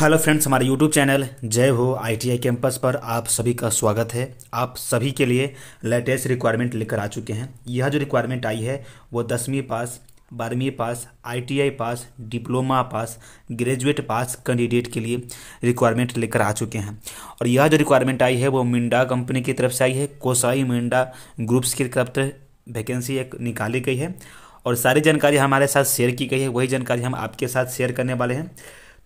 hello friends हमारे YouTube channel Jai Ho ITI campus पर आप सभी का स्वागत है आप सभी के लिए लेटेस्ट रिक्वायरमेंट लेकर आ चुके हैं यह जो रिक्वायरमेंट आई है वो दसवीं पास बारहवीं pass ITI pass diploma pass graduate pass candidate के लिए रिक्वायरमेंट लेकर आ चुके हैं और यह जो रिक्वायरमेंट आई है वो मिंडा कंपनी की तरफ से आई है कोसाई मिंडा ग्रुप्स की तरफ से वैकेंसी एक निकाली गई है और सारी जानकारी हमारे साथ शेयर की गई है वही जानकारी हम आपके साथ शेयर करने वाले हैं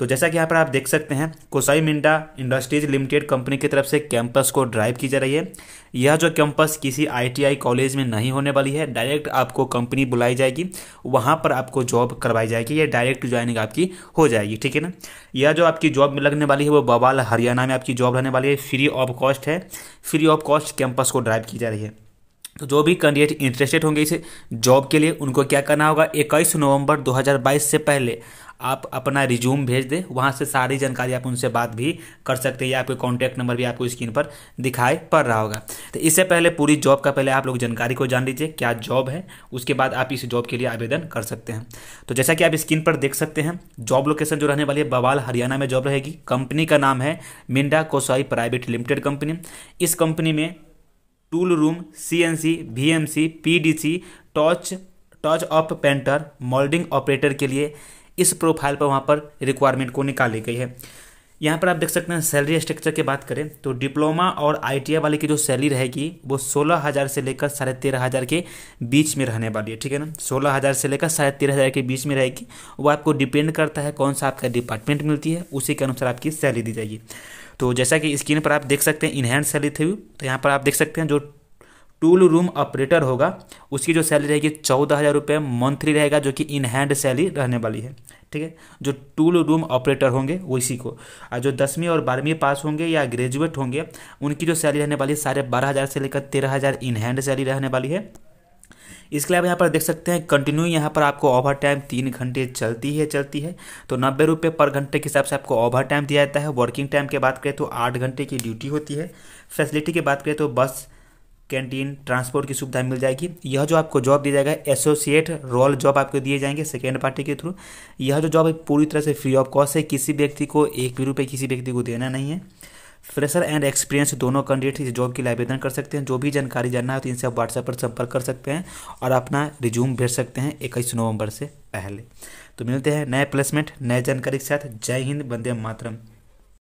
तो जैसा कि यहाँ पर आप देख सकते हैं Kosai Minda industries limited company की तरफ से कैंपस को ड्राइव की जा रही है यह जो कैंपस किसी आईटीआई कॉलेज में नहीं होने वाली है डायरेक्ट आपको कंपनी बुलाई जाएगी वहाँ पर आपको जॉब करवाई जाएगी या डायरेक्ट ज्वाइनिंग आपकी हो जाएगी ठीक है ना यह जो आपकी जॉब में लगने वाली है वो बवाल हरियाणा में आपकी जॉब रहने वाली है फ्री ऑफ कॉस्ट है फ्री ऑफ कॉस्ट कैंपस को ड्राइव की जा रही है तो जो भी कैंडिडेट इंटरेस्टेड होंगे इस जॉब के लिए उनको क्या करना होगा इक्कीस नवंबर 2022 से पहले आप अपना रिज्यूम भेज दें वहाँ से सारी जानकारी आप उनसे बात भी कर सकते हैं या आपके कॉन्टैक्ट नंबर भी आपको स्क्रीन पर दिखाई पड़ रहा होगा तो इससे पहले पूरी जॉब का पहले आप लोग जानकारी को जान लीजिए क्या जॉब है उसके बाद आप इस जॉब के लिए आवेदन कर सकते हैं तो जैसा कि आप स्क्रीन पर देख सकते हैं जॉब लोकेशन जो रहने वाली है बवाल हरियाणा में जॉब रहेगी कंपनी का नाम है Minda Kosai private limited company इस कंपनी में tool room CNC VMC PDC touch touch of painter moulding operator के लिए इस प्रोफाइल पर वहाँ पर रिक्वायरमेंट को निकाली गई है यहाँ पर आप देख सकते हैं सैलरी स्ट्रक्चर की बात करें तो डिप्लोमा और आई वाले की जो सैलरी रहेगी वो सोलह हज़ार से लेकर साढ़े तेरह हज़ार के बीच में रहने वाली है ठीक है ना सोलह हज़ार से लेकर साढ़े तेरह हज़ार के बीच में रहेगी वो आपको डिपेंड करता है कौन सा आपका डिपार्टमेंट मिलती है उसी के अनुसार आपकी सैलरी दी जाएगी तो जैसा कि स्क्रीन पर आप देख सकते हैं इनहैंड सैलरी थी तो यहाँ पर आप देख सकते हैं जो टूल रूम ऑपरेटर होगा उसकी जो सैलरी रहेगी चौदह हज़ार रुपये मंथली रहेगा जो कि इन हैंड सैलरी रहने वाली है ठीक है जो टूल रूम ऑपरेटर होंगे वो इसी को और जो दसवीं और बारहवीं पास होंगे या ग्रेजुएट होंगे उनकी जो सैलरी रहने वाली है साढ़े बारह हज़ार से लेकर तेरह हज़ार इन हैंड सैलरी रहने वाली है इसके अलावा यहाँ पर देख सकते हैं कंटिन्यू यहाँ पर आपको ओवर टाइम तीन घंटे चलती है चलती है तो नब्बे रुपये पर घंटे के हिसाब से आपको ओवर टाइम दिया जाता है वर्किंग टाइम की बात करें तो आठ घंटे की ड्यूटी होती है फैसिलिटी की बात करें तो बस कैंटीन ट्रांसपोर्ट की सुविधा मिल जाएगी यह जो आपको जॉब दिया जाएगा एसोसिएट रोल जॉब आपको दिए जाएंगे सेकेंड पार्टी के थ्रू यह जो जॉब है पूरी तरह से फ्री ऑफ कॉस्ट है किसी व्यक्ति को एक भी रुपये किसी व्यक्ति को देना नहीं है फ्रेशर एंड एक्सपीरियंस दोनों कैंडिडेट इस जॉब के लिए आवेदन कर सकते हैं जो भी जानकारी जानना है तो इनसे आप व्हाट्सएप पर संपर्क कर सकते हैं और अपना रिज्यूम भेज सकते हैं इक्कीस नवंबर से पहले तो मिलते हैं नए प्लेसमेंट नए जानकारी के साथ जय हिंद बंदे मातरम